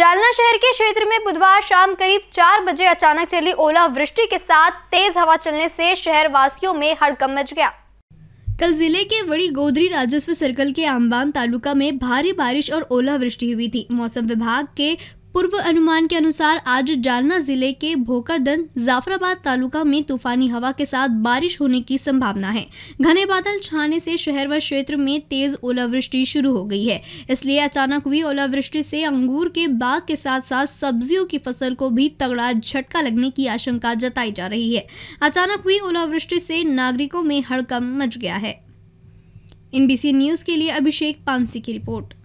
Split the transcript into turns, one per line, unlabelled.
जालना शहर के क्षेत्र में बुधवार शाम करीब चार बजे अचानक चली ओलावृष्टि के साथ तेज हवा चलने से शहर वासियों में हड़कम मच गया कल जिले के बड़ी गोदरी राजस्व सर्कल के आमबान तालुका में भारी बारिश और ओलावृष्टि हुई थी मौसम विभाग के पूर्व अनुमान के अनुसार आज जालना जिले के भोकरदन जाफराबाद तालुका में तूफानी हवा के साथ बारिश होने की संभावना है घने बादल छाने से शहर व क्षेत्र में तेज ओलावृष्टि शुरू हो गई है इसलिए अचानक हुई ओलावृष्टि से अंगूर के बाग के साथ साथ सब्जियों की फसल को भी तगड़ा झटका लगने की आशंका जताई जा रही है अचानक हुई ओलावृष्टि से नागरिकों में हड़कम मच गया है एनबीसी न्यूज के लिए अभिषेक पानसी की रिपोर्ट